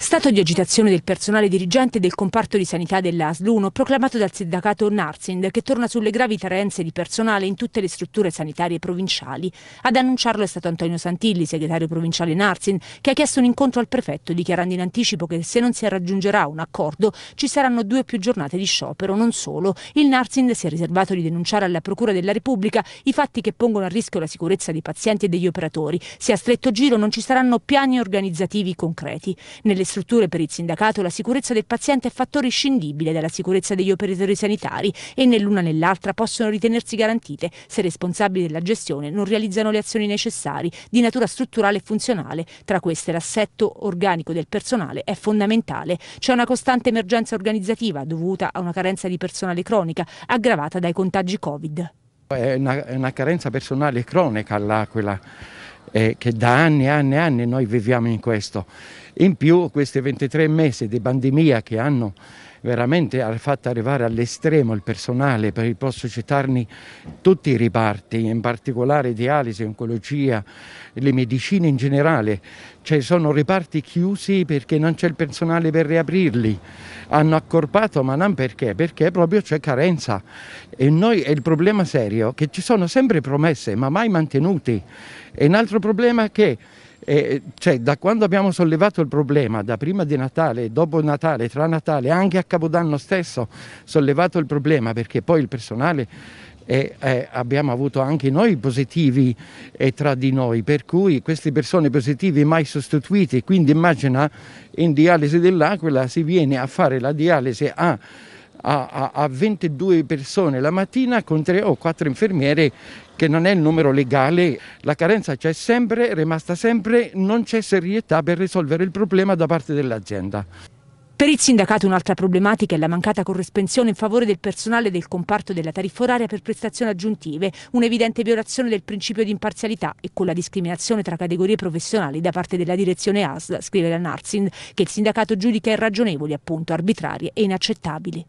Stato di agitazione del personale dirigente del comparto di sanità dell'ASL 1 proclamato dal sindacato Narsind che torna sulle gravi carenze di personale in tutte le strutture sanitarie provinciali. Ad annunciarlo è stato Antonio Santilli, segretario provinciale Narsind, che ha chiesto un incontro al prefetto dichiarando in anticipo che se non si raggiungerà un accordo ci saranno due più giornate di sciopero, non solo. Il Narsind si è riservato di denunciare alla Procura della Repubblica i fatti che pongono a rischio la sicurezza dei pazienti e degli operatori. Se a stretto giro non ci saranno piani organizzativi concreti. Nelle strutture per il sindacato la sicurezza del paziente è fattore scindibile dalla sicurezza degli operatori sanitari e nell'una l'una né possono ritenersi garantite se responsabili della gestione non realizzano le azioni necessarie di natura strutturale e funzionale. Tra queste l'assetto organico del personale è fondamentale. C'è una costante emergenza organizzativa dovuta a una carenza di personale cronica aggravata dai contagi Covid. È una, è una carenza personale cronica là, quella eh, che da anni e anni e anni noi viviamo in questo. In più questi 23 mesi di pandemia che hanno veramente ha fatto arrivare all'estremo il personale, posso citarne tutti i riparti, in particolare dialisi, oncologia, le medicine in generale, cioè sono riparti chiusi perché non c'è il personale per riaprirli, hanno accorpato ma non perché, perché proprio c'è carenza e noi è il problema serio che ci sono sempre promesse ma mai mantenute, è un altro problema che eh, cioè, da quando abbiamo sollevato il problema, da prima di Natale, dopo Natale, tra Natale, anche a Capodanno stesso, sollevato il problema perché poi il personale e, eh, abbiamo avuto anche noi positivi eh, tra di noi, per cui queste persone positive mai sostituite, quindi immagina in dialisi dell'Aquila si viene a fare la dialisi a a, a, a 22 persone la mattina con tre o quattro infermiere che non è il numero legale, la carenza c'è sempre, è rimasta sempre, non c'è serietà per risolvere il problema da parte dell'azienda. Per il sindacato un'altra problematica è la mancata corresponsione in favore del personale del comparto della tariffa oraria per prestazioni aggiuntive, un'evidente violazione del principio di imparzialità e con la discriminazione tra categorie professionali da parte della direzione ASL, scrive la Narsin, che il sindacato giudica irragionevoli, appunto arbitrarie e inaccettabili.